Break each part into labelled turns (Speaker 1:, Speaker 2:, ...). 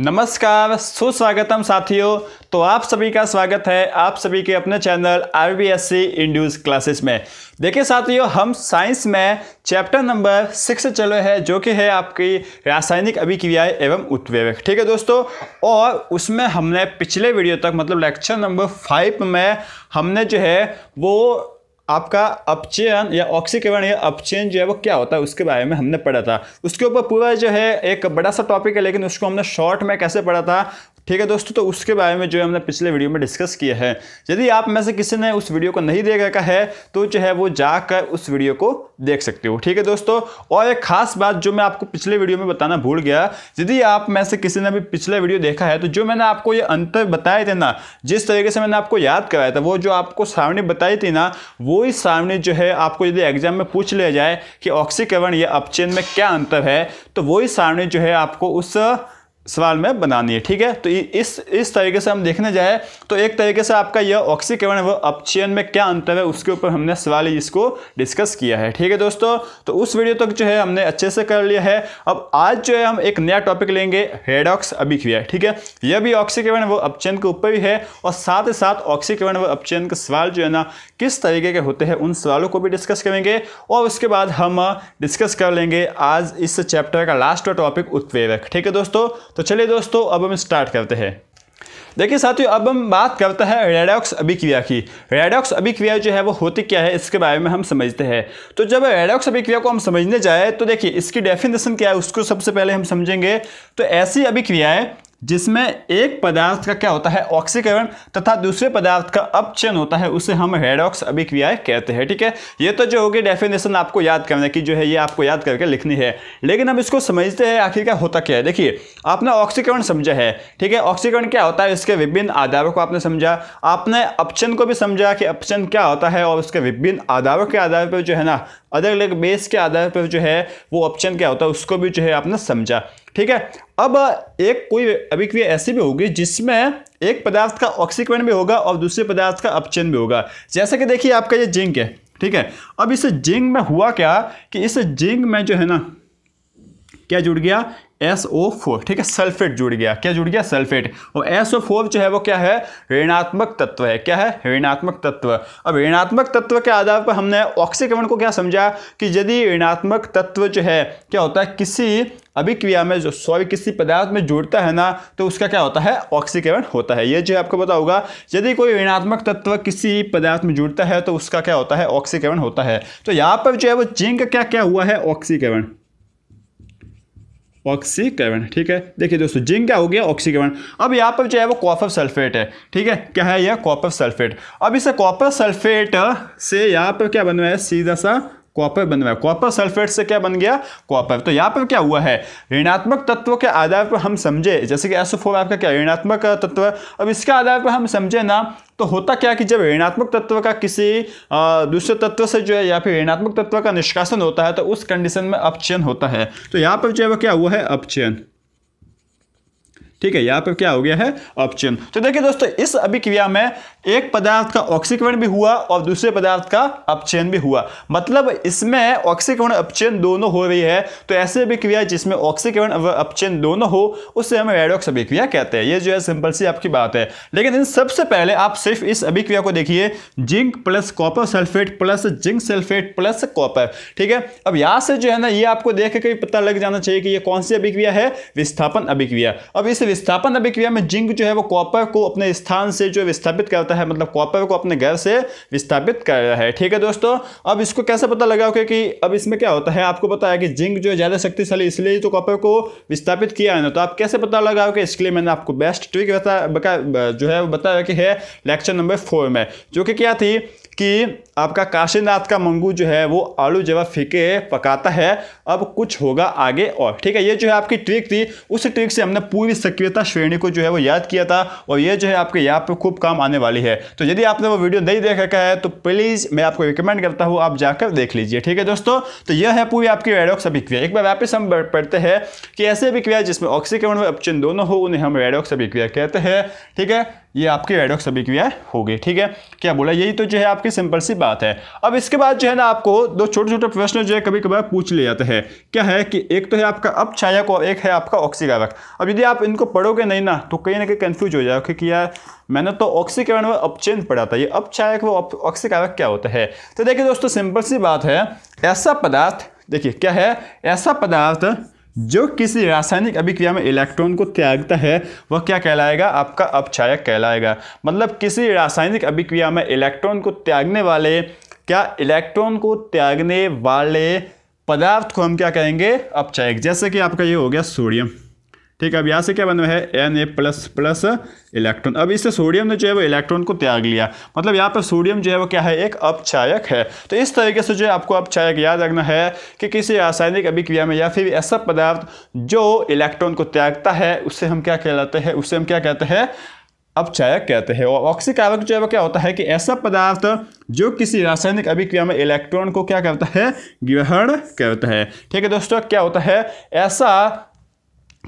Speaker 1: नमस्कार सुस्वागतम साथियों तो आप सभी का स्वागत है आप सभी के अपने channel R B S C इंड्यूज क्लासेस में देखिए साथियों हम साइंस में चैप्टर नंबर सिक्स चल चले हैं जो कि है आपकी रासायनिक अभिक्रियाएं एवं उत्प्रेरक ठीक है दोस्तों और उसमें हमने पिछले वीडियो तक मतलब लेक्चर नंबर फाइव में हमने जो है वो आपका अपचयन या ऑक्सीकरण या अपचयन जो है वो क्या होता है उसके बारे में हमने पढ़ा था उसके ऊपर पूरा जो है एक बड़ा सा टॉपिक है लेकिन उसको हमने शॉर्ट में कैसे पढ़ा था ठीक है दोस्तों तो उसके बारे में जो हमने पिछले वीडियो में डिस्कस किया है यदि आप में से किसी ने उस वीडियो को नहीं देख रखा है तो जो है वो जाकर उस वीडियो को देख सकते हो ठीक है दोस्तों और एक खास बात जो मैं आपको पिछले वीडियो में बताना भूल गया यदि आप में से किसी ने भी पिछले वीडियो देखा है तो जो मैंने आपको ये अंतर बताए थे ना जिस तरीके से मैंने आपको याद कराया था वो जो आपको सामने बताई थी ना वो ही सामने जो है आपको यदि एग्जाम में पूछ लिया जाए कि ऑक्सीकरण या अपचेन में क्या अंतर है तो वही सामने जो है आपको उस सवाल में बनानी है ठीक है तो इस इस तरीके से हम देखने जाए तो एक तरीके से आपका यह ऑक्सीकरण व अपचयन में क्या अंतर है उसके ऊपर हमने सवाल इसको डिस्कस किया है ठीक है दोस्तों तो उस वीडियो तक जो है हमने अच्छे से कर लिया है अब आज जो है हम एक नया टॉपिक लेंगे हेडॉक्स अभिक्रिया ठीक है यह भी ऑक्सीकरण व अपचयन के ऊपर ही है और साथ ही साथ ऑक्सीकरण व अपचयन के सवाल जो है ना किस तरीके के होते हैं उन सवालों को भी डिस्कस करेंगे और उसके बाद हम डिस्कस कर लेंगे आज इस चैप्टर का लास्ट टॉपिक उत्प्रेरक ठीक है दोस्तों तो चलिए दोस्तों अब हम स्टार्ट करते हैं देखिए साथियों अब हम बात करते हैं रेडॉक्स अभिक्रिया की रेडॉक्स अभिक्रिया जो है वो होती क्या है इसके बारे में हम समझते हैं तो जब रेडॉक्स अभिक्रिया को हम समझने जाए तो देखिए इसकी डेफिनेशन क्या है उसको सबसे पहले हम समझेंगे तो ऐसी अभिक्रियाएं जिसमें एक पदार्थ का क्या होता है ऑक्सीकरण तथा दूसरे पदार्थ का अपचयन होता है उसे हम रेडॉक्स अभिक्रिया कहते हैं ठीक है ये तो जो होगी डेफिनेशन आपको याद करने की जो है ये आपको याद करके लिखनी है लेकिन हम इसको समझते हैं आखिर क्या होता क्या है देखिए आपने ऑक्सीकरण समझा है ठीक है ऑक्सीकरण क्या होता है इसके विभिन्न आधारों को आपने समझा आपने अपचन को भी समझा कि अपचन क्या होता है और उसके विभिन्न आधारों के आधार पर जो है ना अलग अलग बेस के आधार पर जो है वो अपचन क्या होता है उसको भी जो है आपने समझा ठीक है अब एक कोई अभिक्रिया ऐसी भी होगी जिसमें एक पदार्थ का ऑक्सीकरण भी होगा और दूसरे पदार्थ का अपचयन भी होगा जैसा कि देखिए आपका ये जिंक है ठीक है अब इस जिंक में हुआ क्या कि इस जिंक में जो है ना क्या जुड़ गया SO4 ठीक है सल्फेट जुड़ गया क्या जुड़ गया सल्फेट और SO4 जो है वो क्या है ऋणात्मक तत्व है क्या है ऋणात्मक तत्व अब ऋणात्मक तत्व के आधार पर हमने ऑक्सीकरण को क्या समझा कि यदि ऋणात्मक तत्व जो है क्या होता है किसी अभिक्रिया में जो सॉरी किसी पदार्थ में जुड़ता है ना तो उसका क्या होता है ऑक्सीकरण होता है ये जो आपको पता होगा यदि कोई ऋणात्मक तत्व किसी पदार्थ में जुड़ता है तो उसका क्या होता है ऑक्सीकरण होता है तो यहाँ पर जो है वो जिंक क्या क्या हुआ है ऑक्सीकरण ऑक्सीकरण ठीक है देखिए दोस्तों जिंक क्या हो गया ऑक्सीकरण अब यहाँ पर जो है वो कॉपर सल्फेट है ठीक है क्या है यह कॉपर सल्फेट अब इसे कॉपर सल्फेट से यहाँ पर क्या बनवाया सीधा सा कॉपर बन बनवाया कॉपर सल्फेट से क्या बन गया कॉपर तो यहाँ पर क्या हुआ है ऋणात्मक तत्व के आधार पर हम समझे जैसे कि एसओ फोर आपका क्या ऋणात्मक तत्व है अब इसके आधार पर हम समझे ना तो होता क्या कि जब ऋणात्मक तत्व का किसी दूसरे तत्व से जो है या फिर ऋणात्मक तत्व का निष्कासन होता है तो उस कंडीशन में अपचयन होता है तो यहाँ पर जो है क्या हुआ है अपचयन ठीक है यहाँ पर क्या हो गया है अपचयन तो देखिए दोस्तों इस अभिक्रिया में एक पदार्थ का ऑक्सीकरण भी हुआ और दूसरे पदार्थ का अपचयन भी हुआ मतलब इसमें ऑक्सीकरण अपचयन दोनों हो रही है तो ऐसे अभिक्रिया जिसमें ऑक्सीकरण व अपचयन दोनों हो उसे हम रेडॉक्स अभिक्रिया कहते हैं ये जो है सिंपल सी आपकी बात है लेकिन इन सबसे पहले आप सिर्फ इस अभिक्रिया को देखिए zinc plus copper sulphate plus zinc sulphate plus copper ठीक है अब यहाँ से जो है ना ये आपको देख के पता लग जाना चाहिए कि ये कौन सी अभिक्रिया है विस्थापन अभिक्रिया अब इस विस्थापन अभिक्रिया में जिंक जो है वो कॉपर को अपने स्थान से जो विस्थापित करता करता है मतलब कॉपर को अपने घर से विस्थापित कर रहा है ठीक है दोस्तों अब इसको कैसे पता लगा okay, कि अब इसमें क्या होता है आपको पता है कि जिंक जो है ज़्यादा शक्तिशाली इसलिए तो कॉपर को विस्थापित किया है ना तो आप कैसे पता लगा लगाओगे इसके लिए मैंने आपको बेस्ट ट्रिक बता जो है वो बताया कि है लेक्चर नंबर फोर में जो कि क्या थी कि आपका काशीनाथ का मंगू जो है वो आलू जब फीके पकाता है अब कुछ होगा आगे और ठीक है ये जो है आपकी ट्रिक थी उस ट्रिक से हमने पूरी सक्रियता श्रेणी को जो है वो याद किया था और ये जो है आपके यहाँ पे खूब काम आने वाली है तो यदि आपने वो वीडियो नहीं देख रखा है तो प्लीज़ मैं आपको रिकमेंड करता हूँ आप जाकर देख लीजिए ठीक है दोस्तों तो यह है पूरी आपकी रेडोक्स अभिक्रिया एक बार वापस हम पढ़ते हैं कि ऐसे अभिक्रिया जिसमें ऑक्सीकरण और अपचिन दोनों हो उन्हें हम रेडोक्स अभिक्रिया कहते हैं ठीक है ये आपकी एडोक्स अभिक्रिया हो गई ठीक है क्या बोला यही तो जो है आपकी सिंपल सी बात है अब इसके बाद जो है ना आपको दो छोटे छोटे प्रश्न जो है कभी कभार पूछ ले जाते हैं क्या है कि एक तो है आपका अपछायक और एक है आपका ऑक्सीकारक अब यदि आप इनको पढ़ोगे नहीं ना तो कहीं ना कहीं कन्फ्यूज हो जाएगा कि यार मैंने तो ऑक्सीकरण व अपचयन पढ़ा था ये अपछायक व ऑक्सीकारक क्या होता है तो देखिए दोस्तों सिंपल सी बात है ऐसा पदार्थ देखिए क्या है ऐसा पदार्थ जो किसी रासायनिक अभिक्रिया में इलेक्ट्रॉन को त्यागता है वह क्या कहलाएगा आपका अपचायक कहलाएगा मतलब किसी रासायनिक अभिक्रिया में इलेक्ट्रॉन को त्यागने वाले क्या इलेक्ट्रॉन को त्यागने वाले पदार्थ को हम क्या कहेंगे अपचायक जैसे कि आपका ये हो गया सोडियम ठीक है अब यहाँ से क्या बन रहा है N A plus plus electron अब इससे सोडियम ने जो है वो इलेक्ट्रॉन को त्याग लिया मतलब यहाँ पर सोडियम जो है वो क्या है एक अपचायक है तो इस तरीके से जो है आपको अपचायक याद रखना है कि किसी रासायनिक अभिक्रिया में या फिर ऐसा पदार्थ जो इलेक्ट्रॉन को त्यागता है उससे हम क्या कहलाते हैं उससे हम क्या कहते हैं अपचायक कहते हैं और ऑक्सीकारक जो है वो क्या होता है कि ऐसा पदार्थ जो किसी रासायनिक अभिक्रिया में इलेक्ट्रॉन को क्या करता है ग्रहण करता है ठीक है दोस्तों क्या होता है ऐसा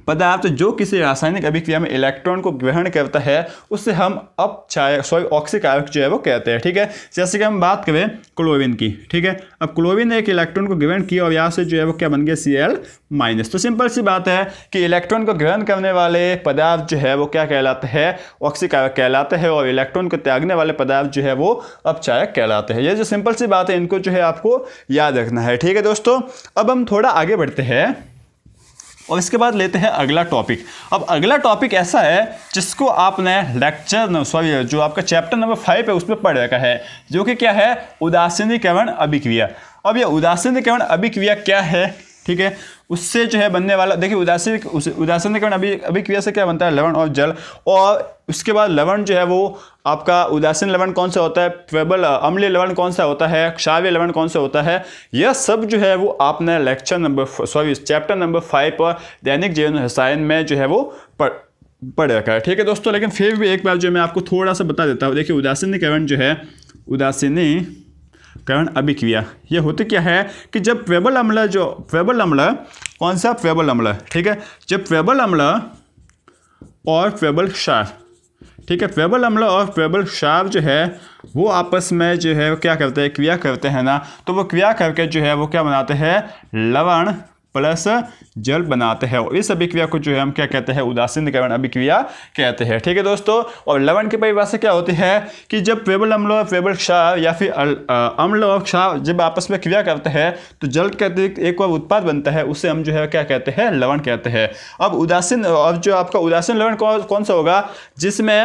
Speaker 1: पदार्थ जो किसी रासायनिक अभिक्रिया में इलेक्ट्रॉन को ग्रहण करता है उससे हम अपचायक सॉरी ऑक्सीकारक जो है वो कहते हैं ठीक है जैसे कि हम बात करें क्लोरीन की ठीक है अब क्लोरीन ने एक इलेक्ट्रॉन को ग्रहण किया और यहाँ से जो है वो क्या बन गया सी एल माइनस तो सिंपल सी बात है कि इलेक्ट्रॉन को ग्रहण करने वाले पदार्थ जो है वो क्या कहलाते हैं ऑक्सीकारक कहलाते हैं और इलेक्ट्रॉन को त्यागने वाले पदार्थ जो है वो अपचायक कहलाते हैं ये जो सिंपल सी बात है इनको जो है आपको याद रखना है ठीक है दोस्तों अब हम थोड़ा आगे बढ़ते हैं और इसके बाद लेते हैं अगला टॉपिक अब अगला टॉपिक ऐसा है जिसको आपने लेक्चर सॉरी जो आपका चैप्टर नंबर फाइव है उसमें पढ़ रखा है जो कि क्या है उदासीनीकरण अभिक्रिया अब यह उदासीनीकरण अभिक्रिया क्या है ठीक है उससे जो है बनने वाला देखिए उदासीन उदासीन के कारण अभी अभी क्रिया से क्या बनता है लवण और जल और उसके बाद लवण जो है वो आपका उदासीन लवण कौन सा होता है प्रबल अम्लीय लवण कौन सा होता है क्षाव्य लवण कौन सा होता है यह सब जो है वो आपने lecture number sorry chapter number five पर दैनिक जीवन रसायन में जो है वो पढ़ पढ़ रखा है ठीक है दोस्तों लेकिन फिर भी एक बार जो मैं आपको थोड़ा सा बता देता हूँ देखिए उदासीनीकरण जो है उदासीनी कर्ण अभिक्रिया ये होती क्या है कि जब फेबल अम्ल जो फेबल अम्ल कौन सा फेबल अम्ल ठीक है जब फेबल अम्ल और फेबल क्षार ठीक है फेबल अम्ल और फेबल क्षार जो है वो आपस में जो है वो क्या करते हैं क्रिया करते हैं ना तो वो क्रिया करके जो है वो क्या बनाते हैं लवण प्लस जल बनाते हैं और इस अभिक्रिया को जो है हम क्या कहते हैं उदासीन अभिक्रिया कहते हैं ठीक है दोस्तों और लवण की परिभाषा क्या होती है कि जब प्रेबल अम्ल प्रेबल क्षार या फिर अम्ल क्षार जब आपस में क्रिया करते हैं तो जल के अतिरिक्त एक और उत्पाद बनता है उसे हम जो है क्या कहते हैं लवण कहते हैं अब उदासीन अब जो आपका उदासीन लवण कौन कौन सा होगा जिसमें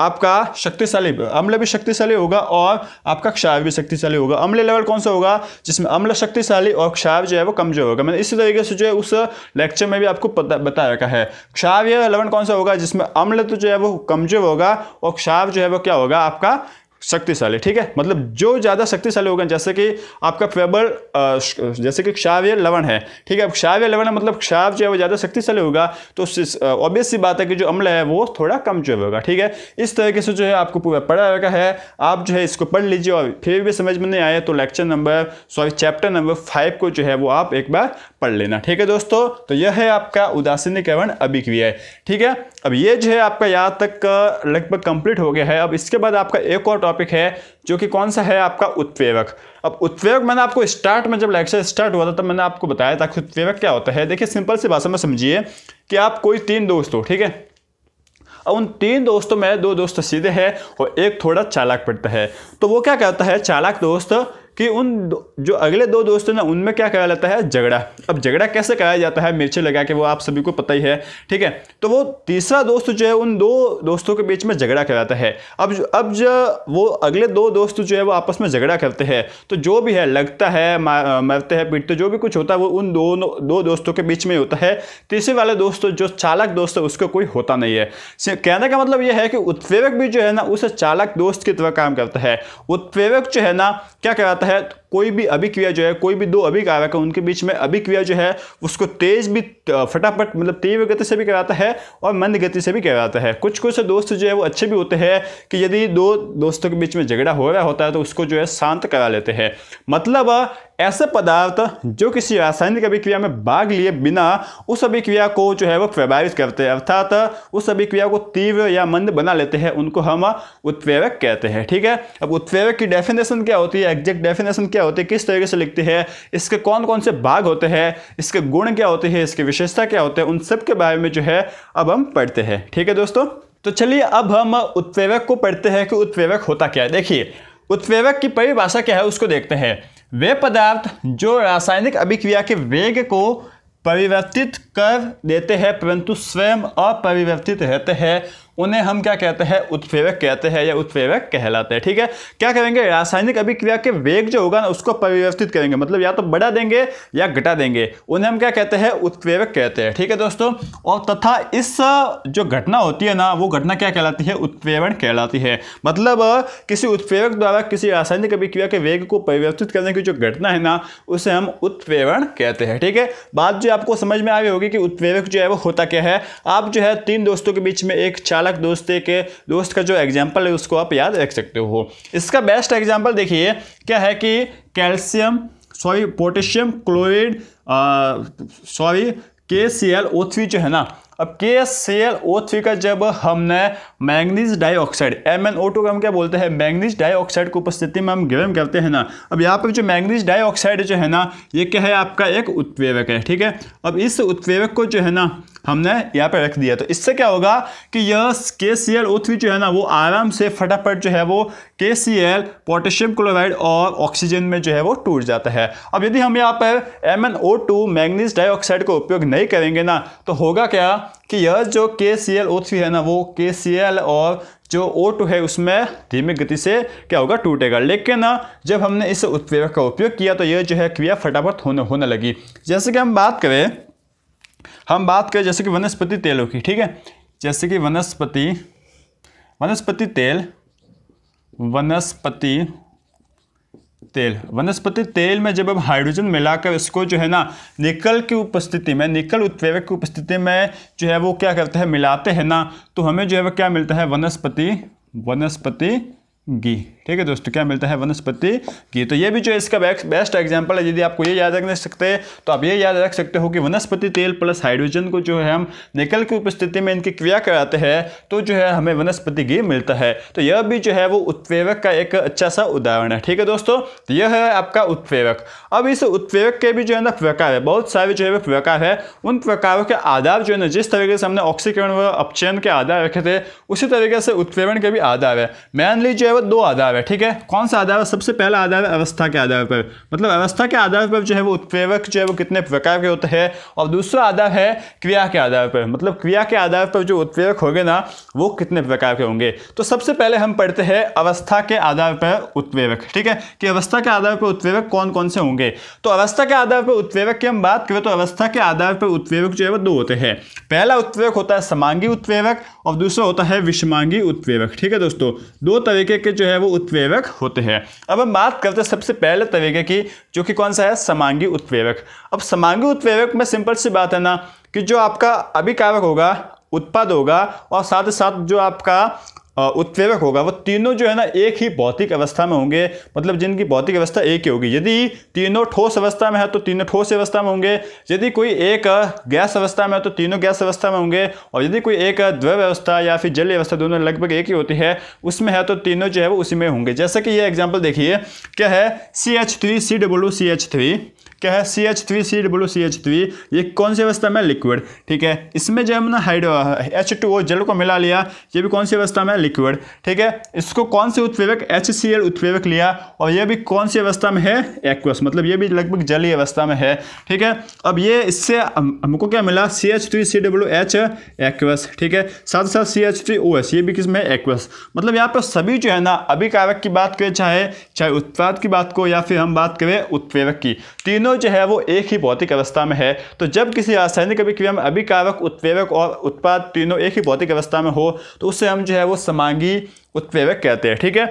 Speaker 1: आपका शक्तिशाली अम्ल भी शक्तिशाली होगा और आपका क्षाव भी शक्तिशाली होगा अम्ल लेवल कौन सा होगा जिसमें अम्ल शक्तिशाली और क्षाव जो है वो कमजोर होगा मैंने इसी तरीके से जो है उस लेक्चर में भी आपको बता रखा है क्षाव या कौन सा होगा जिसमें अम्ल तो जो है वो कमजोर होगा और क्षाव जो है वो क्या होगा आपका शक्तिशाली ठीक है मतलब जो ज़्यादा शक्तिशाली होगा जैसे कि आपका फेबर जैसे कि क्षाव्य लवण है ठीक है अब क्षाव्य लवण है मतलब क्षाव जो है वो ज़्यादा शक्तिशाली होगा तो ऑब्वियस सी बात है कि जो अम्ल है वो थोड़ा कम जो होगा ठीक है इस तरीके से जो है आपको पूरा पढ़ा हुआ है आप जो है इसको पढ़ लीजिए और फिर भी समझ में नहीं आया तो lecture number sorry chapter number five को जो है वो आप एक बार पढ़ लेना ठीक है दोस्तों तो यह है आपका उदासीनीकरण अभिक्रिया ठीक है अब ये जो है आपका यहाँ तक लगभग कंप्लीट हो गया है अब इसके बाद आपका एक और टॉपिक है जो कि कौन सा है आपका उत्प्रेरक अब उत्प्रेरक मैंने आपको स्टार्ट में जब लेक्चर स्टार्ट हुआ था तब मैंने आपको बताया था कि उत्प्रेरक क्या होता है देखिए सिंपल सी भाषा में समझिए कि आप कोई तीन दोस्त हो ठीक है अब उन तीन दोस्तों में दो दोस्त सीधे हैं और एक थोड़ा चालाक पड़ता है तो वो क्या कहता है चालाक दोस्त कि उन जो अगले दो दोस्त हैं ना उनमें क्या कराया जाता है झगड़ा अब झगड़ा कैसे कराया जाता है मिर्चे लगा के वो आप सभी को पता ही है ठीक है तो वो तीसरा दोस्त जो है उन दो दोस्तों के बीच में झगड़ा कराता है अब जो, अब जो वो अगले दो दोस्त जो है वो आपस में झगड़ा करते हैं तो जो भी है लगता है मरते हैं पीटते जो भी कुछ होता है वो उन दोनों दो दोस्तों के बीच में होता है तीसरे वाले दोस्त जो चालक दोस्त है उसका कोई होता नहीं है कहने का मतलब यह है कि उत्प्रेरक भी जो है ना उस चालक दोस्त की तरह काम करता है उत्प्रेरक जो है ना क्या कराता तहत कोई भी अभिक्रिया जो है कोई भी दो अभिकारक है उनके बीच में अभिक्रिया जो है उसको तेज भी फटाफट मतलब तीव्र गति से भी कराता है और मंद गति से भी कराता है कुछ कुछ दोस्त जो है वो अच्छे भी होते हैं कि यदि दो दोस्तों के बीच में झगड़ा हो रहा होता है तो उसको जो है शांत करा लेते हैं मतलब ऐसे पदार्थ जो किसी रासायनिक अभिक्रिया में भाग लिए बिना उस अभिक्रिया को जो है वो प्रभावित करते हैं अर्थात उस अभिक्रिया को तीव्र या मंद बना लेते हैं उनको हम उत्प्रेरक कहते हैं ठीक है अब उत्प्रेरक की डेफिनेशन क्या होती है एग्जैक्ट डेफिनेशन क्या होती है किस तरीके से लिखते हैं इसके कौन कौन से भाग होते हैं इसके गुण क्या होते हैं इसकी विशेषता क्या होते हैं उन सब के बारे में जो है अब हम पढ़ते हैं ठीक है दोस्तों तो चलिए अब हम उत्प्रेरक को पढ़ते हैं कि उत्प्रेरक होता क्या है देखिए उत्प्रेरक की परिभाषा क्या है उसको देखते हैं वे पदार्थ जो रासायनिक अभिक्रिया के वेग को परिवर्तित कर देते हैं परंतु स्वयं अपरिवर्तित रहते हैं उन्हें हम क्या कहते हैं उत्प्रेरक कहते हैं या उत्प्रेरक कहलाते हैं ठीक है क्या करेंगे रासायनिक अभिक्रिया के वेग जो होगा ना उसको परिवर्तित करेंगे मतलब या तो बढ़ा देंगे या घटा देंगे उन्हें हम क्या कहते हैं उत्प्रेरक कहते हैं ठीक है दोस्तों और तथा इस जो घटना होती है ना वो घटना क्या कहलाती है उत्प्रेरण कहलाती है मतलब किसी उत्प्रेरक द्वारा किसी रासायनिक अभिक्रिया के वेग को परिवर्तित करने की जो घटना है ना उसे हम उत्प्रेरण कहते हैं ठीक है बात जो आपको समझ में आ रही होगी कि उत्प्रेरक जो है वो होता क्या है आप जो है तीन दोस्तों के बीच में एक चाल चालक दोस्त के दोस्त का जो एग्जाम्पल है उसको आप याद रख सकते हो इसका बेस्ट एग्जाम्पल देखिए क्या है कि calcium sorry potassium chloride sorry के सी एल ओ थ्री जो है ना अब के सी एल ओ थ्री का जब हमने manganese dioxide M N O two को हम क्या बोलते हैं मैंगनीज डाइऑक्साइड की उपस्थिति में हम ग्रहण करते हैं ना अब यहाँ पर जो मैंगनीज डाइऑक्साइड जो है ना ये क्या है आपका एक उत्पेवक है ठीक है अब इस उत्पेवक को जो है ना हमने यहाँ पर रख दिया तो इससे क्या होगा कि यह के सी एल जो है ना वो आराम से फटाफट जो है वो K C L potassium chloride और ऑक्सीजन में जो है वो टूट जाता है अब यदि हम यहाँ पर M N O two manganese dioxide का उपयोग नहीं करेंगे ना तो होगा क्या कि यह जो के सी एल ओ थ्री है ना वो के सी एल और जो ओ टू है उसमें धीमी गति से क्या होगा टूटेगा लेकिन ना जब हमने इस उत्प्रेरक का उपयोग किया तो यह जो है क्रिया फटाफट होने होने लगी जैसे कि हम बात करें हम बात करें जैसे कि वनस्पति तेलों की ठीक है जैसे कि वनस्पति वनस्पति तेल वनस्पति तेल वनस्पति तेल में जब हम हाइड्रोजन मिलाकर इसको जो है ना निकल की उपस्थिति में निकल उत्प्रेरक की उपस्थिति में जो है वो क्या करते हैं मिलाते हैं ना तो हमें जो है वो क्या मिलता है वनस्पति वनस्पति घी ठीक है दोस्तों क्या मिलता है वनस्पति घी तो ये भी जो इसका बेस्ट एग्जाम्पल है यदि आपको ये याद रख नहीं सकते तो आप ये याद रख सकते हो कि वनस्पति तेल प्लस हाइड्रोजन को जो है हम निकल की उपस्थिति में इनकी क्रिया कराते हैं तो जो है हमें वनस्पति घी मिलता है तो यह भी जो है वो उत्पेवक का एक अच्छा सा उदाहरण है ठीक है दोस्तों तो यह है आपका उत्पेवक अब इस उत्पेवक के भी जो है ना प्रकार है बहुत सारे जो है प्रकार है उन प्रकारों के आधार जो है ना जिस तरीके से हमने ऑक्सीकरण व अपचयन के आधार रखे थे उसी तरीके से उत्प्रेरण के भी आधार है मेनली जो है है वो दो आधार है ठीक है कौन सा आधार है सबसे पहला आधार है अवस्था के आधार पर मतलब अवस्था के आधार पर जो है वो उत्प्रेरक जो है वो कितने प्रकार के होते हैं और दूसरा आधार है क्रिया के आधार पर मतलब क्रिया के आधार पर जो उत्प्रेरक होंगे ना वो कितने प्रकार के होंगे तो सबसे पहले हम पढ़ते हैं अवस्था के आधार पर उत्प्रेरक ठीक है कि अवस्था के आधार पर उत्प्रेरक कौन कौन से होंगे तो अवस्था के आधार पर उत्प्रेरक की हम बात करें तो अवस्था के आधार पर उत्प्रेरक जो है वो दो होते हैं पहला उत्प्रेरक होता है समांगी उत्प्रेरक और दूसरा होता है विषमांगी उत्प्रेरक ठीक है दोस्तों दो तरीके तरीके जो है वो उत्प्रेरक होते हैं अब हम बात करते हैं सबसे पहले तरीके की जो कि कौन सा है समांगी उत्प्रेरक अब समांगी उत्प्रेरक में सिंपल सी बात है ना कि जो आपका अभिकारक होगा उत्पाद होगा और साथ ही साथ जो आपका उत्प्रेरक होगा वो तीनों जो है ना एक ही भौतिक अवस्था में होंगे मतलब जिनकी भौतिक अवस्था एक ही होगी यदि तीनों ठोस अवस्था में है तो तीनों ठोस अवस्था में होंगे यदि कोई एक गैस अवस्था में है तो तीनों गैस अवस्था में होंगे और यदि कोई एक द्रव अवस्था या फिर जल अवस्था दोनों लगभग एक ही होती है उसमें है तो तीनों जो है वो उसी में होंगे जैसे कि ये एग्जाम्पल देखिए क्या है C H three C W C H three क्या है C H three C W C H three ये कौन सी अवस्था में लिक्विड ठीक है इसमें जो हमने हाइड्रो एच टू ओ जल को मिला लिया ये भी कौन सी अवस्था में लिक्विड ठीक है इसको कौन से उत्प्रेवक एच सी एल उत्प्रेवक लिया और ये भी कौन सी अवस्था में है एक्वस मतलब ये भी लगभग जली अवस्था में है ठीक है अब ये इससे हमको क्या मिला C H three C W H aqueous ठीक है साथ साथ C H three O S ये भी किसमें एक्वस मतलब यहाँ पर सभी जो है ना अभी कारक की बात करें चाहे चाहे उत्पाद की बात को या फिर हम बात करें उत्प्रेवक की तीनों तीनों जो है वो एक ही भौतिक अवस्था में है तो जब किसी रासायनिक अभिक्रिया में अभिकारक उत्प्रेरक और उत्पाद तीनों एक ही भौतिक अवस्था में हो तो उससे हम जो है वो समांगी उत्प्रेरक कहते हैं ठीक है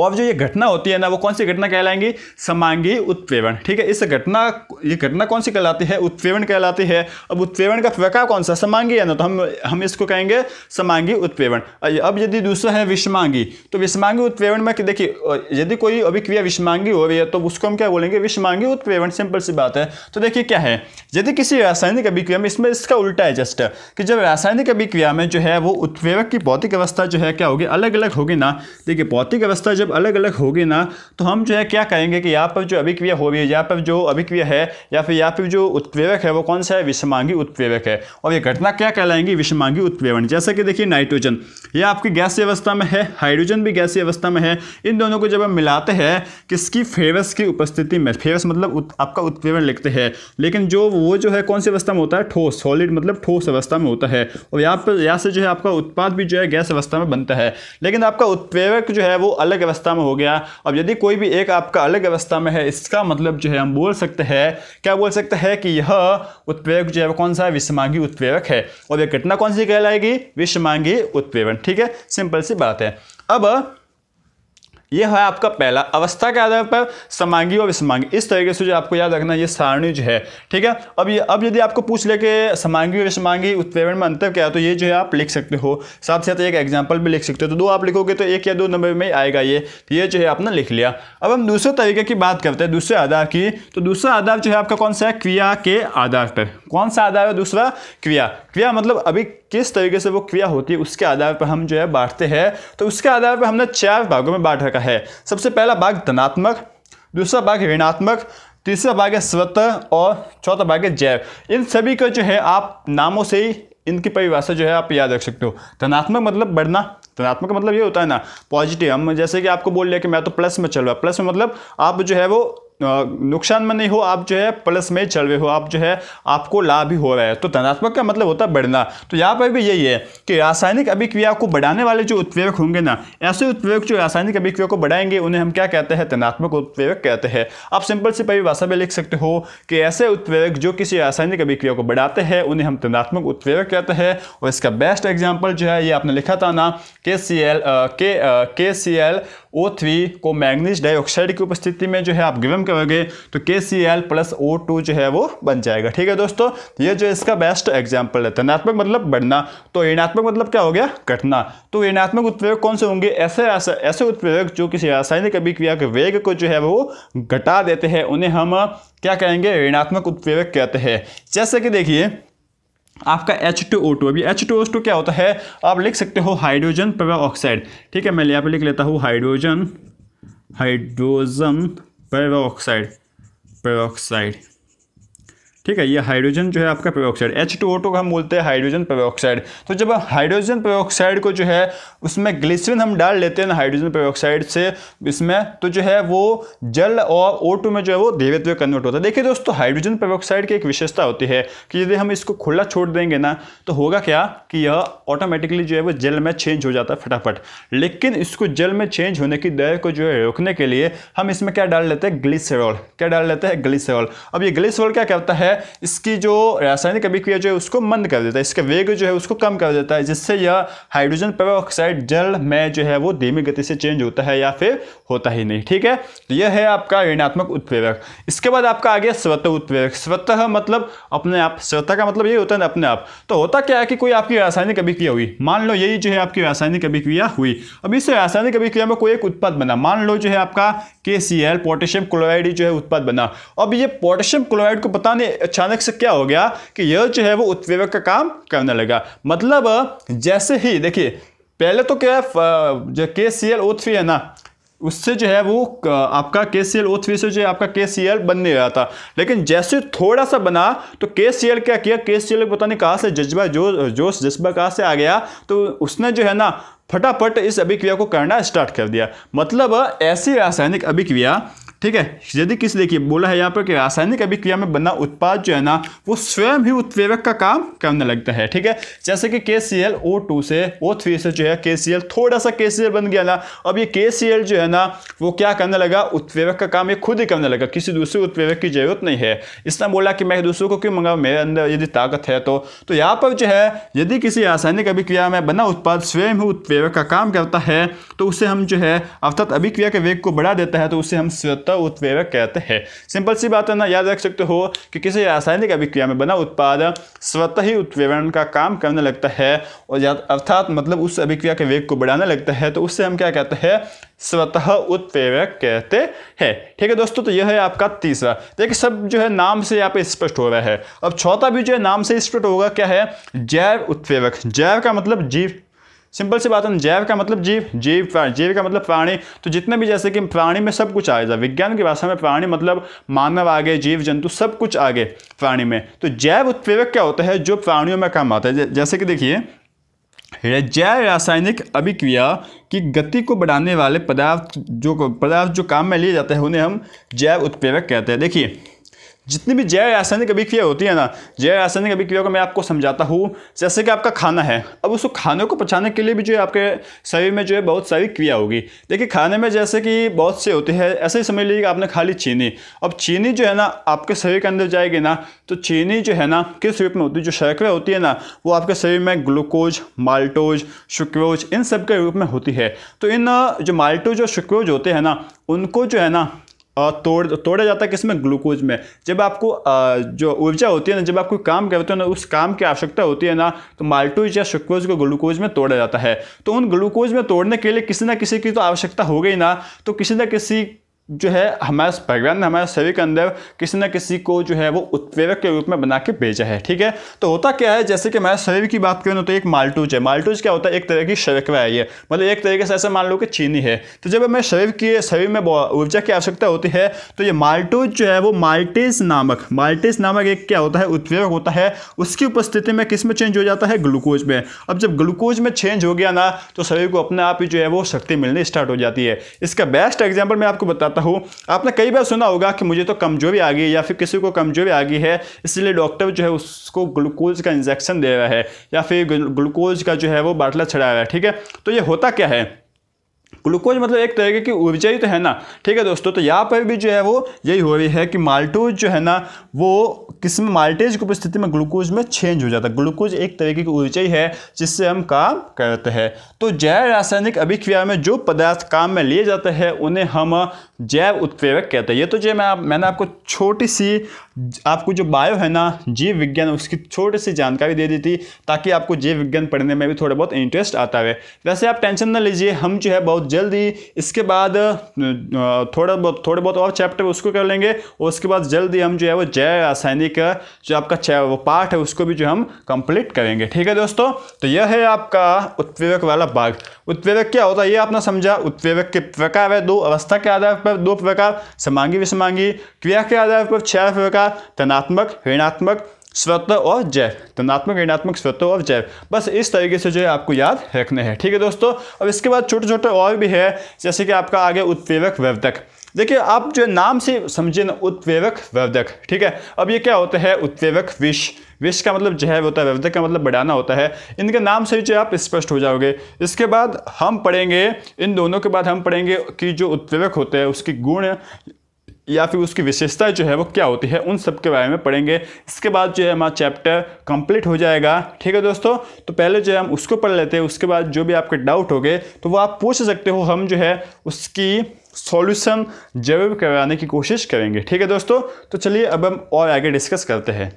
Speaker 1: और जो ये घटना होती है ना वो कौन सी घटना कहलाएंगी समांगी उत्पेवन ठीक है इस घटना ये घटना कौन सी कहलाती है उत्पेवन कहलाती है अब उत्पेवन का प्रकार कौन सा समांगी है ना तो हम हम इसको कहेंगे समांगी उत्पेवन अब यदि दूसरा है विषमांगी तो विषमांगी उत्पेवन में देखिए यदि कोई अभिक्रिया विषमांगी हो रही है तो उसको हम क्या बोलेंगे विषमांगी उत्पेवन सिंपल सी बात है तो देखिए क्या है यदि किसी रासायनिक अभिक्रिया में इसमें इसका उल्टा है जस्ट कि जब रासायनिक अभिक्रिया में जो है वो उत्पेवक की भौतिक अवस्था जो है क्या होगी अलग अलग होगी ना देखिए भौतिक अवस्था जब जब अलग अलग होगी ना तो हम जो है क्या कहेंगे कि यहाँ पर जो अभिक्रिया हो रही है यहाँ पर जो अभिक्रिया है या फिर यहाँ पर जो उत्प्रेरक है वो कौन सा है विषमांगी उत्प्रेरक है और ये घटना क्या कहलाएंगी विषमांगी उत्प्रेरण जैसा कि देखिए नाइट्रोजन ये आपकी गैसीय अवस्था में है हाइड्रोजन भी गैसीय अवस्था में है इन दोनों को जब हम मिलाते हैं किसकी फेवस की उपस्थिति में फेवस मतलब आपका उत्प्रेरण लिखते हैं लेकिन जो वो जो है कौन सी अवस्था में होता है ठोस सॉलिड मतलब ठोस अवस्था में होता है और यहाँ पर यहाँ से जो है आपका उत्पाद भी जो है गैस अवस्था में बनता है लेकिन आपका उत्प्रेरक जो है वो अलग अवस्था में हो गया अब यदि कोई भी एक आपका अलग अवस्था में है इसका मतलब जो है हम बोल सकते हैं क्या बोल सकते हैं कि यह उत्प्रेरक जो है कौन सा विषमांगी उत्प्रेरक है और यह घटना कौन सी कहलाएगी विषमांगी उत्प्रेरण ठीक है सिंपल सी बात है अब यह है आपका पहला अवस्था के आधार पर समांगी और विषमांगी इस तरीके से जो आपको याद रखना ये सारणी जो है ठीक है अब ये अब यदि आपको पूछ ले कि समांगी और विषमांगी उत्प्रेरण में अंतर क्या है तो ये जो है आप लिख सकते हो साथ साथ एक एग्जाम्पल भी लिख सकते हो तो दो आप लिखोगे तो एक या दो नंबर में आएगा ये तो ये जो है आपने लिख लिया अब हम दूसरे तरीके की बात करते हैं दूसरे आधार की तो दूसरा आधार जो है आपका कौन सा है क्रिया के आधार पर कौन सा आधार है दूसरा क्रिया क्रिया मतलब अभी किस तरीके से वो क्रिया होती है उसके आधार पर हम जो है बांटते हैं तो उसके आधार पर हमने चार भागों में बांट रखा है सबसे पहला भाग धनात्मक दूसरा भाग ऋणात्मक तीसरा भाग है स्वतः और चौथा भाग है जैव इन सभी का जो है आप नामों से ही इनकी परिभाषा जो है आप याद रख सकते हो धनात्मक मतलब बढ़ना धनात्मक मतलब ये होता है ना पॉजिटिव हम जैसे कि आपको बोल लिया कि मैं तो प्लस में चल रहा प्लस में मतलब आप जो है वो नुकसान में नहीं हो आप जो है प्लस में चल रहे हो आप जो है आपको लाभ ही हो रहा है तो धनात्मक का मतलब होता है बढ़ना तो यहाँ पर भी यही है कि रासायनिक अभिक्रिया को बढ़ाने वाले जो उत्प्रेरक होंगे ना ऐसे उत्प्रेरक जो रासायनिक अभिक्रिया को बढ़ाएंगे उन्हें हम क्या कहते हैं धनात्मक उत्प्रेरक कहते हैं आप सिंपल से पहली भाषा में लिख सकते हो कि ऐसे उत्प्रेरक जो किसी रासायनिक अभिक्रिया को बढ़ाते हैं उन्हें हम धनात्मक उत्प्रेरक कहते हैं और इसका बेस्ट एग्जाम्पल जो है ये आपने लिखा था ना के सी एल के K C L O three को मैग्नीज डाइऑक्साइड की उपस्थिति में जो है आप गिवम करोगे तो K C L plus O two जो है वो बन जाएगा ठीक है दोस्तों तो ये जो इसका बेस्ट एग्जाम्पल है धनात्मक मतलब बढ़ना तो ऋणात्मक मतलब क्या हो गया घटना तो ऋणात्मक उत्प्रेरक कौन से होंगे ऐसे ऐसे उत्प्रेरक जो किसी रासायनिक अभिक्रिया के वेग को जो है वो घटा देते हैं उन्हें हम क्या कहेंगे ऋणात्मक उत्प्रेरक कहते हैं जैसे कि देखिए आपका एच टू ओ टू अभी एच टू ओ टू क्या होता है आप लिख सकते हो हाइड्रोजन ऑक्साइड ठीक है मैं यहाँ पे लिख लेता हूँ hydrogen hydrogen oxide peroxide ठीक है ये हाइड्रोजन जो है आपका peroxide H two O two का हम बोलते हैं हाइड्रोजन पेरोक्साइड तो जब हाइड्रोजन पेरोक्साइड को जो है उसमें ग्लिसरिन हम डाल लेते हैं हाइड्रोजन पेरोक्साइड से इसमें तो जो है वो जल और ओ टू में जो है वो धीरे धीरे कन्वर्ट होता है देखिए दोस्तों हाइड्रोजन पेरोक्साइड की एक विशेषता होती है कि यदि हम इसको खुला छोड़ देंगे ना तो होगा क्या कि यह ऑटोमेटिकली जो है वो जल में चेंज हो जाता है फटाफट लेकिन इसको जल में चेंज होने की दर को जो है रोकने के लिए हम इसमें क्या डाल लेते हैं ग्लिसरॉल क्या डाल लेते हैं ग्लिसरॉल अब ये ग्लिसरॉल क्या करता है इसकी जो रासायनिक अभिक्रिया जो है उसको मंद कर देता है इसका वेग जो है उसको कम कर देता है जिससे यह हाइड्रोजन पेरोक्साइड जल में जो है वो धीमी गति से चेंज होता है या फिर होता ही नहीं ठीक है तो यह है आपका ऋणात्मक उत्प्रेरक इसके बाद आपका आ गया स्वतः उत्प्रेरक स्वतः मतलब अपने आप स्वतः का मतलब यही होता है अपने आप तो होता क्या है कि कोई आपकी रासायनिक अभिक्रिया हुई मान लो यही जो है आपकी रासायनिक अभिक्रिया हुई अब इस रासायनिक अभिक्रिया में कोई एक उत्पाद बना मान लो जो है आपका के पोटेशियम क्लोराइड जो है उत्पाद बना अब ये पोटेशियम क्लोराइड को पता नहीं अचानक से क्या हो गया कि यह जो है वो उत्प्रेरक का काम करने लगा मतलब जैसे ही देखिए पहले तो क्या जो के सी एल ओ थ्री है ना उससे जो है वो आपका के सी एल ओ थ्री से जो है आपका के सी एल बन नहीं रहा था लेकिन जैसे थोड़ा सा बना तो के सी एल क्या किया के सी एल पता नहीं कहाँ से जज्बा जो जोश जज्बा कहाँ से आ गया तो उसने जो है ना फटाफट इस अभिक्रिया को करना स्टार्ट कर दिया मतलब ऐसी रासायनिक अभिक्रिया ठीक है यदि किसी देखिए बोला है यहाँ पर कि रासायनिक अभिक्रिया में बना उत्पाद जो है ना वो स्वयं ही उत्प्रेरक का काम करने लगता है ठीक है जैसे कि के सी एल ओ टू से ओ थ्री से जो है के सी एल थोड़ा सा के सी एल बन गया ना अब ये के सी एल जो है ना वो क्या करने लगा उत्प्रेरक का काम ये खुद ही करने लगा किसी दूसरे उत्प्रेरक की जरूरत नहीं है इसने बोला कि मैं दूसरों को क्यों मंगाऊँ मेरे अंदर यदि ताकत है तो, तो यहाँ पर जो है यदि किसी रासायनिक अभिक्रिया में बना उत्पाद स्वयं ही उत्प्रेरक का काम करता है तो उसे हम जो है अर्थात अभिक्रिया के वेग को बढ़ा देता है तो उसे हम होता है उत्प्रेरक कहते हैं सिंपल सी बात है ना याद रख सकते हो कि किसी रासायनिक अभिक्रिया में बना उत्पाद स्वतः ही उत्प्रेरण का काम करने लगता है और अर्थात मतलब उस अभिक्रिया के वेग को बढ़ाने लगता है तो उससे हम क्या कहते हैं स्वतः उत्प्रेरक कहते हैं ठीक है दोस्तों तो यह है आपका तीसरा देखिए सब जो है नाम से यहाँ पे स्पष्ट हो रहा है अब चौथा भी जो है नाम से स्पष्ट होगा क्या है जैव उत्प्रेरक जैव का मतलब जीव सिंपल सी बात है जैव का मतलब जीव जीव प्राणी जीव का मतलब प्राणी तो जितने भी जैसे कि प्राणी में सब कुछ आएगा विज्ञान की भाषा में प्राणी मतलब मानव आगे जीव जंतु सब कुछ आगे प्राणी में तो जैव उत्प्रेरक क्या होता है जो प्राणियों में काम आता है जैसे कि देखिए जैव रासायनिक अभिक्रिया की गति को बढ़ाने वाले पदार्थ जो पदार्थ जो काम में लिए जाते हैं उन्हें हम जैव उत्प्रेरक कहते हैं देखिए जितनी भी जैव रासायनिक अभिक्रिया होती है ना जैव रासायनिक अभिक्रिया को मैं आपको समझाता हूँ जैसे कि आपका खाना है अब उस खाने को पचाने के लिए भी जो है आपके शरीर में जो है बहुत सारी क्रिया होगी देखिए खाने में जैसे कि बहुत से होते हैं ऐसे ही समझ लीजिए कि आपने खा ली चीनी अब चीनी जो है ना आपके शरीर के अंदर जाएगी ना तो चीनी जो है ना किस रूप में होती है जो शर्करा होती है ना वो आपके शरीर में ग्लूकोज माल्टोज शुक्रोज इन सब के रूप में होती है तो इन जो माल्टोज और शुक्रोज होते हैं ना उनको जो है ना तोड़ तोड़ा जाता है किसमें ग्लूकोज में जब आपको जो ऊर्जा होती है ना जब आप कोई काम करते हो ना उस काम की आवश्यकता होती है ना तो माल्टोज या सुक्रोज को ग्लूकोज में तोड़ा जाता है तो उन ग्लूकोज में तोड़ने के लिए किसी ना किसी की तो आवश्यकता हो गई ना तो किसी ना किसी जो है हमारे भगवान ने हमारे शरीर के अंदर किसी न किसी को जो है वो उत्प्रेरक के रूप में बना के भेजा है ठीक है तो होता क्या है जैसे कि हमारे शरीर की बात करें तो एक माल्टूज है माल्टूज क्या होता है एक तरह की शर्करा है ये मतलब एक तरीके से ऐसा मान लो कि चीनी है तो जब हमें शरीर की शरीर में ऊर्जा की आवश्यकता होती है तो ये माल्टूज जो है वो माल्टेज नामक माल्टेज नामक एक क्या होता है उत्प्रेरक होता है उसकी उपस्थिति में किस में चेंज हो जाता है ग्लूकोज में अब जब ग्लूकोज में चेंज हो गया ना तो शरीर को अपने आप ही जो है वो शक्ति मिलनी स्टार्ट हो जाती है इसका बेस्ट एग्जाम्पल मैं आपको बताता करता हूँ आपने कई बार सुना होगा कि मुझे तो कमजोरी आ गई या फिर किसी को कमजोरी आ गई है इसलिए डॉक्टर जो है उसको ग्लूकोज का इंजेक्शन दे रहा है या फिर ग्लूकोज का जो है वो बाटला चढ़ा रहा है ठीक है तो ये होता क्या है ग्लूकोज मतलब एक तरीके की ऊर्जा ही तो है ना ठीक है दोस्तों तो यहाँ पर भी जो है वो यही हो रही है कि माल्टोज जो है ना वो किस में माल्टेज की उपस्थिति में ग्लूकोज में चेंज हो जाता है ग्लूकोज एक तरीके की ऊर्जा ही है जिससे हम काम करते हैं तो जैव रासायनिक अभिक्रिया में जो पदार्थ काम में लिए जाते हैं उन्हें हम जैव उत्प्रेरक कहते हैं ये तो जो मैं आप, मैंने आपको छोटी सी आपको जो बायो है ना जीव विज्ञान उसकी छोटी सी जानकारी दे दी थी ताकि आपको जीव विज्ञान पढ़ने में भी थोड़ा बहुत इंटरेस्ट आता है वैसे आप टेंशन ना लीजिए हम जो है बहुत जल्द ही इसके बाद थोड़ा बहुत थोड़े बहुत और चैप्टर उसको कर लेंगे और उसके बाद जल्द ही हम जो है वो जय रासायनिक जो आपका वो पार्ट है उसको भी जो हम कंप्लीट करेंगे ठीक है दोस्तों तो यह है आपका उत्प्रेरक वाला भाग उत्प्रेरक क्या होता है ये आपने समझा उत्प्रेरक के प्रकार है दो अवस्था के आधार पर दो प्रकार समांगी विसमांगी क्रिया के आधार पर छह प्रकार धनात्मक ऋणात्मक स्वतः और जैव धनात्मक ऋणात्मक स्वतः और जैव बस इस तरीके से जो है आपको याद रखने हैं ठीक है दोस्तों अब इसके बाद छोटे छोटे और भी है जैसे कि आपका आगे उत्प्रेरक वर्धक देखिए आप जो नाम से समझिए ना उत्प्रेरक वर्धक ठीक है अब ये क्या होता है उत्प्रेरक विष विष का मतलब जहर होता है वर्धक का मतलब बढ़ाना होता है इनके नाम से जो आप स्पष्ट हो जाओगे इसके बाद हम पढ़ेंगे इन दोनों के बाद हम पढ़ेंगे कि जो उत्प्रेरक होते हैं उसके गुण या फिर उसकी विशेषता जो है वो क्या होती है उन सब के बारे में पढ़ेंगे इसके बाद जो है हमारा चैप्टर कंप्लीट हो जाएगा ठीक है दोस्तों तो पहले जो है हम उसको पढ़ लेते हैं उसके बाद जो भी आपके डाउट हो गए तो वो आप पूछ सकते हो हम जो है उसकी सॉल्यूशन जरूर करवाने की कोशिश करेंगे ठीक है दोस्तों तो चलिए अब हम और आगे डिस्कस करते हैं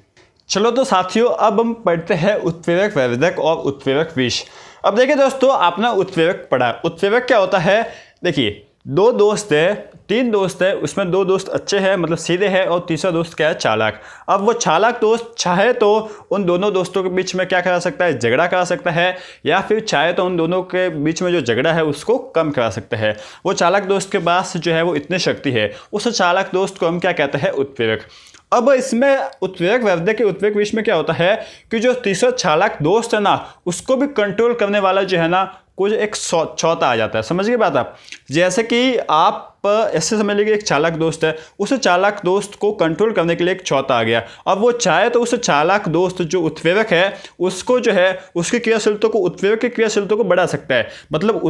Speaker 1: चलो तो साथियों अब हम पढ़ते हैं उत्प्रेरक वैवेदक और उत्प्रेरक विष अब देखिए दोस्तों आपने उत्प्रेरक पढ़ा उत्प्रेरक क्या होता है देखिए दो दोस्त है तीन दोस्त है उसमें दो दोस्त अच्छे हैं मतलब सीधे हैं और तीसरा दोस्त क्या है चालाक अब वो चालाक दोस्त चाहे तो उन दोनों दोस्तों के बीच में क्या करा सकता है झगड़ा करा सकता है या फिर चाहे तो उन दोनों के बीच में जो झगड़ा है उसको कम करा सकता है वो चालाक दोस्त के पास जो है वो इतनी शक्ति है उस चालाक दोस्त को हम क्या कहते हैं उत्प्रेरक अब इसमें उत्प्रेरक वैद्य के उत्प्रेरक विषय में क्या होता है कि जो तीसरा चालाक दोस्त है ना उसको भी कंट्रोल करने वाला जो है ना कुछ एक चौथा आ जाता है समझ गए बात आप जैसे कि आप ऐसे समझ लीजिए एक चालक दोस्त है उस चालाक दोस्त को कंट्रोल करने के लिए एक चौथा आ गया अब वो चाहे तो उस चालाक दोस्त जो उत्प्रेरक है उसको जो है उसकी क्रियाशीलता को उत्प्रेरक की क्रियाशीलता को बढ़ा सकता है मतलब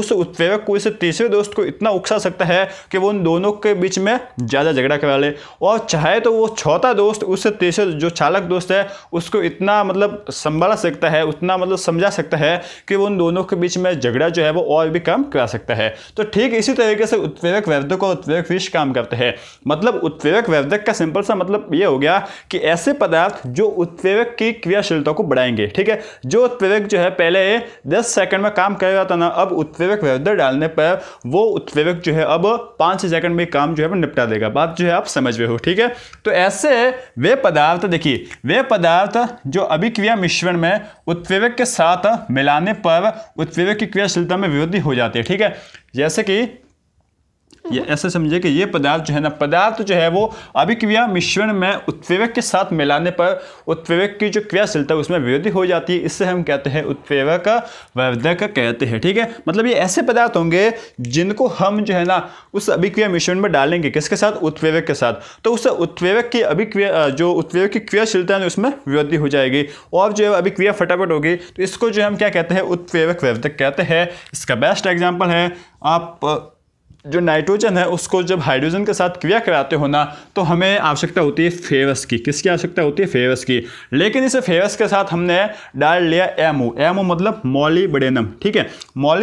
Speaker 1: उस उत्प्रेरक को इस तीसरे दोस्त को इतना उकसा सकता है कि वो उन दोनों के बीच में ज़्यादा झगड़ा करा ले और चाहे तो वो चौथा दोस्त उस तीसरे जो चालक दोस्त है उसको इतना मतलब संभाल सकता है उतना मतलब समझा सकता है कि वो उन दोनों के बीच में झगड़ा जो है वो और भी कम करा सकता है तो ठीक इसी तरीके से उत्प्रेरक वर्धक और उत्प्रेरक विष काम करते हैं मतलब उत्प्रेरक वर्धक का सिंपल सा मतलब ये हो गया कि ऐसे पदार्थ जो उत्प्रेरक की क्रियाशीलता को बढ़ाएंगे ठीक है जो उत्प्रेरक जो है पहले दस सेकंड में काम कर रहा था ना अब उत्प्रेरक वर्धक डालने पर वो उत्प्रेरक जो है अब पाँच सेकंड में काम जो है निपटा देगा बात जो है आप समझ रहे हो ठीक है तो ऐसे वे पदार्थ देखिए वे पदार्थ जो अभिक्रिया मिश्रण में उत्प्रेरक के साथ मिलाने पर उत्प्रेरक विवेक की क्रियाशीलता में वृद्धि हो जाती है ठीक है जैसे कि ये ऐसे समझिए कि ये पदार्थ जो है ना पदार्थ जो है वो अभिक्रिया मिश्रण में उत्पेवक के साथ मिलाने पर उत्पेवक की जो क्रियाशीलता है उसमें वृद्धि हो जाती है इससे हम कहते हैं उत्पेवक वर्धक कहते हैं ठीक है मतलब ये ऐसे पदार्थ होंगे जिनको हम जो है ना उस अभिक्रिया मिश्रण में डालेंगे किसके साथ उत्पेवक के साथ तो उस उत्पेवक की अभिक्रिया जो उत्पेवक की क्रियाशीलता है उसमें वृद्धि हो जाएगी और जो है अभिक्रिया फटाफट होगी तो इसको जो हम क्या कहते हैं उत्प्रेवक वर्धक कहते हैं इसका बेस्ट एग्जाम्पल है आप जो नाइट्रोजन है उसको जब हाइड्रोजन के साथ क्रिया कराते हो ना तो हमें आवश्यकता होती है फेवस की किसकी आवश्यकता होती है फेवस की लेकिन इसे फेवस के साथ हमने डाल लिया एमओ एमओ मतलब बडेनम ठीक है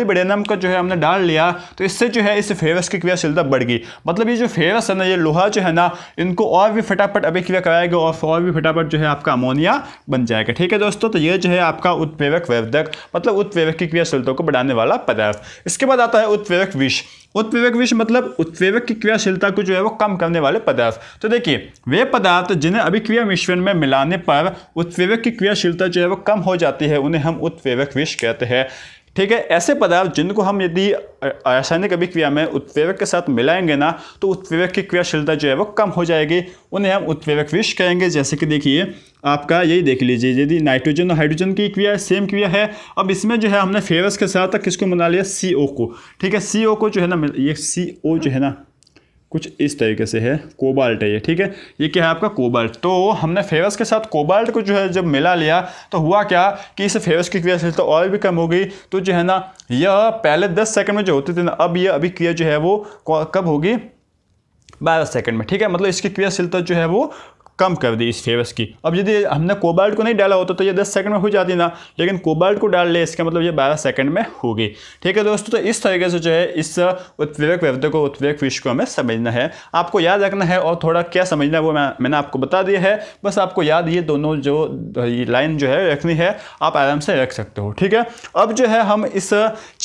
Speaker 1: बडेनम का जो है हमने डाल लिया तो इससे जो है इस फेवस की क्रियाशीलता बढ़ गई मतलब ये जो फेवस है ना ये लोहा जो है ना इनको और भी फटाफट क्रिया कराएगा और और भी फटाफट जो है आपका अमोनिया बन जाएगा ठीक है दोस्तों तो ये जो है आपका उत्प्रेरक वेवदक मतलब उत्प्रेरक की क्रियाशीलता को बढ़ाने वाला पदार्थ इसके बाद आता है उत्प्रेरक विष उत्पेवक विष मतलब उत्पेवक की क्रियाशीलता को जो है वो कम करने वाले पदार्थ तो देखिए वे पदार्थ जिन्हें अभिक्रिया मिश्रण में मिलाने पर उत्पेवक की क्रियाशीलता जो है वो कम हो जाती है उन्हें हम उत्पेवक विष कहते हैं ठीक है ऐसे पदार्थ जिनको हम यदि रासायनिक अभिक्रिया में उत्प्रेरक के साथ मिलाएंगे ना तो उत्प्रेरक की क्रियाशीलता जो है वो कम हो जाएगी उन्हें हम उत्प्रेरक विष कहेंगे जैसे कि देखिए आपका यही देख लीजिए यदि नाइट्रोजन और हाइड्रोजन की क्रिया सेम क्रिया है अब इसमें जो है हमने फेरस के साथ किसको मना लिया सी को ठीक है सी को जो है ना ये सी जो है ना कुछ इस तरीके से है कोबाल्ट है ये ठीक है ये क्या है आपका कोबाल्ट तो हमने फेरस के साथ कोबाल्ट को जो है जब मिला लिया तो हुआ क्या कि इस फेरस की क्रिया तो और भी कम हो गई तो जो है ना यह पहले दस सेकंड में जो होती थी ना अब यह अभी क्रिया जो है वो कब होगी बारह सेकंड में ठीक है मतलब इसकी क्रियाशीलता जो है वो कम कर दी इस फेवस की अब यदि हमने कोबाल्ट को नहीं डाला होता तो ये दस सेकंड में हो जाती ना लेकिन कोबाल्ट को डाल ले इसका मतलब ये बारह सेकंड में होगी ठीक है दोस्तों तो इस तरीके से जो है इस उत्प्रेरक व्यवधि को उत्प्रेरक विश्व को हमें समझना है आपको याद रखना है और थोड़ा क्या समझना है वो मैं, मैंने आपको बता दिया है बस आपको याद ये दोनों जो ये लाइन जो है रखनी है आप आराम से रख सकते हो ठीक है अब जो है हम इस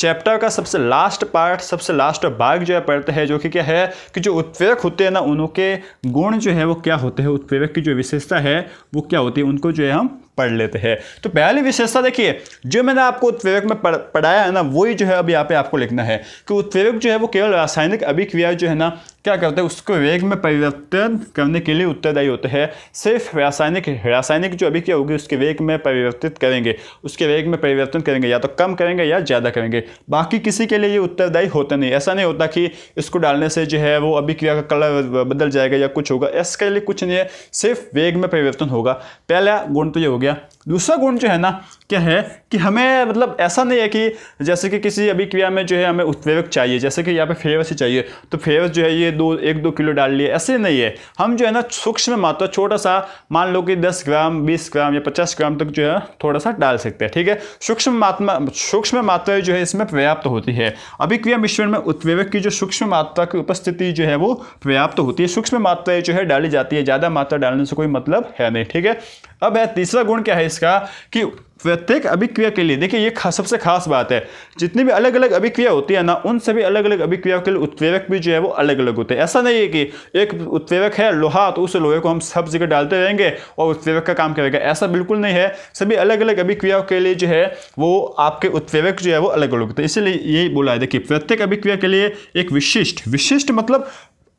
Speaker 1: चैप्टर का सबसे लास्ट पार्ट सबसे लास्ट भाग जो है पढ़ते हैं जो कि क्या है कि जो उत्प्रेरक होते हैं ना उनके गुण जो है वो क्या होते हैं उत्प्रेरक प्लेबैक की जो विशेषता है वो क्या होती है उनको जो है हम पढ़ लेते हैं तो पहली विशेषता देखिए जो मैंने आपको उत्प्रेरक में पढ़, पढ़ाया है ना वही जो है अब यहाँ पे आपको लिखना है कि उत्प्रेरक जो है वो केवल रासायनिक अभिक्रिया जो है ना क्या करते हैं उसको वेग में परिवर्तन करने के लिए उत्तरदायी होते हैं सिर्फ रासायनिक रासायनिक जो अभिक्रिया होगी उसके वेग में परिवर्तित करेंगे उसके वेग में परिवर्तन करेंगे या तो कम करेंगे या ज़्यादा करेंगे बाकी किसी के लिए ये उत्तरदायी होता नहीं ऐसा नहीं होता कि इसको डालने से जो है वो अभिक्रिया का कलर बदल जाएगा या कुछ होगा इसके लिए कुछ नहीं है सिर्फ वेग में परिवर्तन होगा पहला गुण तो ये होगा drugie दूसरा गुण जो है ना क्या है कि हमें मतलब ऐसा नहीं है कि जैसे कि किसी अभिक्रिया में जो है हमें उत्प्रेरक चाहिए जैसे कि यहाँ पे फेवस ही चाहिए तो फेवस जो है ये दो एक दो किलो डाल लिए ऐसे नहीं है हम जो है ना सूक्ष्म मात्रा छोटा सा मान लो कि दस ग्राम बीस ग्राम या पचास ग्राम तक जो है थोड़ा सा डाल सकते हैं ठीक है सूक्ष्म मात्रा सूक्ष्म मात्रा जो है इसमें पर्याप्त होती है अभिक्रिया मिश्रण में उत्प्रेरक की जो सूक्ष्म मात्रा की उपस्थिति जो है वो पर्याप्त होती है सूक्ष्म मात्रा जो है डाली जाती है ज़्यादा मात्रा डालने से कोई मतलब है नहीं ठीक है अब है तीसरा गुण क्या है इसका कि प्रत्येक अभिक्रिया के लिए देखिए ये खा, सबसे खास बात है जितनी भी अलग अलग अभिक्रिया होती है ना उन सभी अलग अलग अभिक्रिया के लिए उत्प्रेरक भी जो है वो अलग अलग होते हैं ऐसा नहीं है कि एक उत्प्रेरक है लोहा तो उस लोहे को हम सब जगह डालते रहेंगे और उत्प्रेरक का काम करेगा ऐसा बिल्कुल नहीं है सभी अलग अलग अभिक्रियाओं के लिए जो है वो आपके उत्प्रेरक जो है वो अलग अलग होते हैं इसीलिए यही बोला है देखिए प्रत्येक अभिक्रिया के लिए एक विशिष्ट विशिष्ट मतलब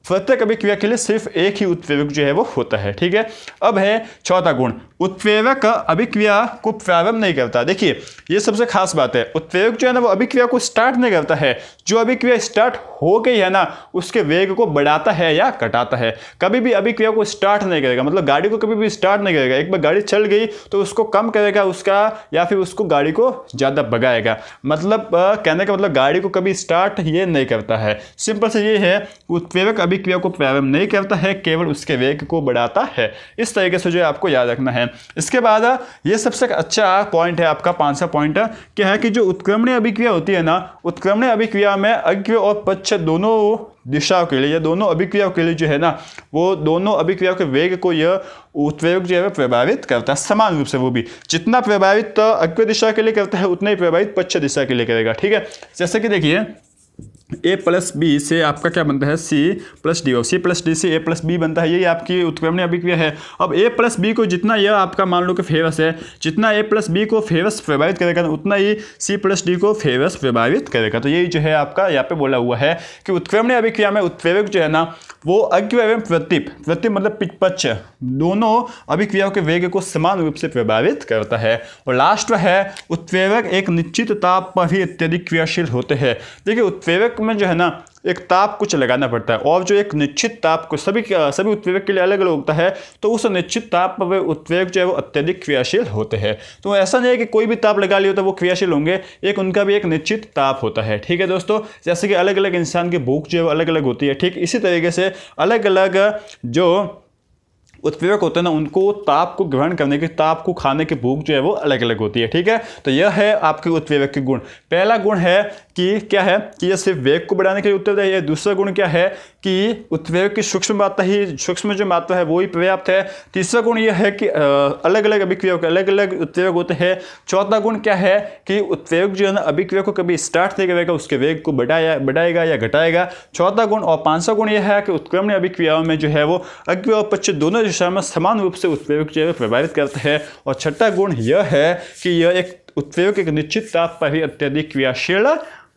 Speaker 1: प्रत्येक अभिक्रिया के लिए सिर्फ एक ही उत्प्रेरक जो है वो होता है ठीक है अब है चौथा गुण उत्प्रेरक अभिक्रिया को प्रारंभ नहीं करता देखिए ये सबसे खास बात है उत्प्रेरक जो है ना वो अभिक्रिया को स्टार्ट नहीं करता है जो अभिक्रिया स्टार्ट हो गई है ना उसके वेग को बढ़ाता है या कटाता है कभी भी अभिक्रिया को स्टार्ट नहीं करेगा मतलब गाड़ी को कभी भी स्टार्ट नहीं करेगा एक बार गाड़ी चल गई तो उसको कम करेगा उसका या फिर उसको गाड़ी को ज़्यादा भगाएगा मतलब कहने का मतलब गाड़ी को कभी स्टार्ट ये नहीं करता है सिंपल से ये है उत्प्रेरक अभि क्रिया को प्रारंभ नहीं करता है केवल उसके वेग को बढ़ाता है इस तरीके से जो है आपको याद रखना है इसके बाद ये सबसे अच्छा पॉइंट है आपका पांचवा पॉइंट क्या है कि जो उत्क्रमणीय अभिक्रिया होती है ना उत्क्रमणीय अभिक्रिया में अग्र और पक्ष दोनों दिशाओं के लिए या दोनों अभिक्रियाओं के लिए जो है ना वो दोनों अभिक्रियाओं के वेग को यह उत्प्रेरक जो है प्रभावित करता है समान रूप से वो भी जितना प्रभावित अग्र दिशा के लिए करता है उतना ही प्रभावित पक्ष दिशा के लिए करेगा ठीक है जैसे कि देखिए ए प्लस बी से आपका क्या बनता है सी प्लस डी और सी प्लस डी से ए प्लस बी बनता है यही आपकी उत्क्रमण अभिक्रिया है अब ए प्लस बी को जितना यह आपका मान लो कि फेवस है जितना ए प्लस बी को फेवस प्रभावित करेगा उतना ही सी प्लस डी को फेवस प्रभावित करेगा तो यही जो है आपका यहाँ पे बोला हुआ है कि उत्क्रमण अभिक्रिया में उत्प्रेरक जो है ना वो अज्ञ एवं प्रतिप प्रतिप मतलब पिछपक्ष दोनों अभिक्रियाओं के वेग को समान रूप से प्रभावित करता है और लास्ट है उत्प्रेरक एक निश्चित ताप पर ही अत्यधिक क्रियाशील होते हैं देखिए उत्प्रेरक उत्प्रेरक में जो है ना एक ताप कुछ लगाना पड़ता है और जो एक निश्चित ताप को सभी सभी उत्प्रेरक के लिए अलग अलग होता है तो उस निश्चित ताप पर वे उत्प्रेरक जो है वो अत्यधिक क्रियाशील होते हैं तो ऐसा नहीं है कि कोई भी ताप लगा लिया तो वो क्रियाशील होंगे एक उनका भी एक निश्चित ताप होता है ठीक है दोस्तों जैसे कि अलग अलग इंसान की भूख जो है वो अलग अलग होती है ठीक इसी तरीके से अलग अलग जो उत्प्रेरक होते हैं ना उनको ताप को ग्रहण करने के ताप को खाने की भूख जो है वो अलग अलग होती है ठीक है तो यह है आपके उत्प्रेरक के गुण पहला गुण है कि क्या है कि यह सिर्फ वेग को बढ़ाने के लिए उत्तरदायी है दूसरा गुण क्या है कि उत्वेग की सूक्ष्म मात्रा ही सूक्ष्म जो मात्रा है वो ही पर्याप्त है तीसरा गुण यह है कि अलग अलग अभिक्रियाओं के अलग अलग उत्वेग होते हैं चौथा गुण क्या है कि उत्वेग जो है ना अभिक्रिया को कभी स्टार्ट नहीं करेगा उसके वेग को बढ़ाया बढ़ाएगा या घटाएगा चौथा गुण और पांचवा गुण यह है कि उत्क्रमण अभिक्रियाओं में जो है वो अग्नि और पक्ष दोनों दिशा में समान रूप से उत्वेग जो है प्रभावित करते हैं और छठा गुण यह है कि यह एक उत्वेग एक निश्चित ताप पर ही अत्यधिक क्रियाशील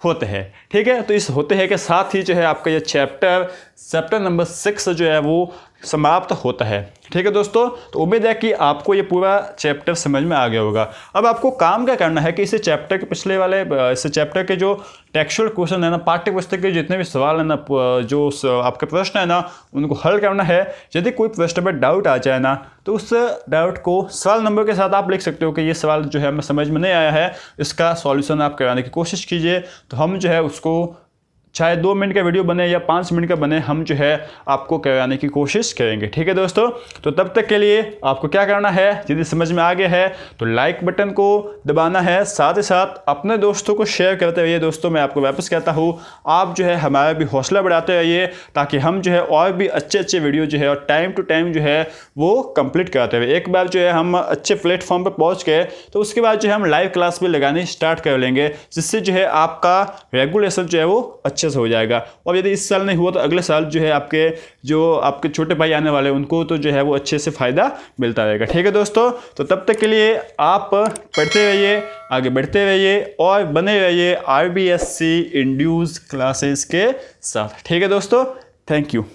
Speaker 1: होते हैं ठीक है तो इस होते हैं के साथ ही जो है आपका ये चैप्टर चैप्टर नंबर सिक्स जो है वो समाप्त होता है ठीक है दोस्तों तो उम्मीद है कि आपको ये पूरा चैप्टर समझ में आ गया होगा अब आपको काम क्या करना है कि इसे चैप्टर के पिछले वाले इस चैप्टर के जो टेक्सुअल क्वेश्चन है ना पाठ्य पुस्तक के जितने भी सवाल है ना जो आपके प्रश्न है ना उनको हल करना है यदि कोई प्रश्न पर डाउट आ जाए ना तो उस डाउट को सवाल नंबर के साथ आप लिख सकते हो कि ये सवाल जो है हमें समझ में नहीं आया है इसका सॉल्यूशन आप कराने की कोशिश कीजिए तो हम जो है उसको चाहे दो मिनट का वीडियो बने या पाँच मिनट का बने हम जो है आपको करवाने की कोशिश करेंगे ठीक है दोस्तों तो तब तक के लिए आपको क्या करना है यदि समझ में आ गया है तो लाइक बटन को दबाना है साथ ही साथ अपने दोस्तों को शेयर करते रहिए दोस्तों मैं आपको वापस कहता हूँ आप जो है हमारा भी हौसला बढ़ाते रहिए ताकि हम जो है और भी अच्छे अच्छे वीडियो जो है और टाइम टू टाइम जो है वो कंप्लीट कराते रहे एक बार जो है हम अच्छे प्लेटफॉर्म पर पहुँच गए तो उसके बाद जो है हम लाइव क्लास भी लगानी स्टार्ट कर लेंगे जिससे जो है आपका रेगुलेशन जो है वो अच्छे से हो जाएगा और यदि इस साल नहीं हुआ तो अगले साल जो है आपके जो आपके छोटे भाई आने वाले उनको तो जो है वो अच्छे से फ़ायदा मिलता रहेगा ठीक है दोस्तों तो तब तक के लिए आप पढ़ते रहिए आगे बढ़ते रहिए और बने रहिए आर बी एस सी इंड्यूज क्लासेस के साथ ठीक है दोस्तों थैंक यू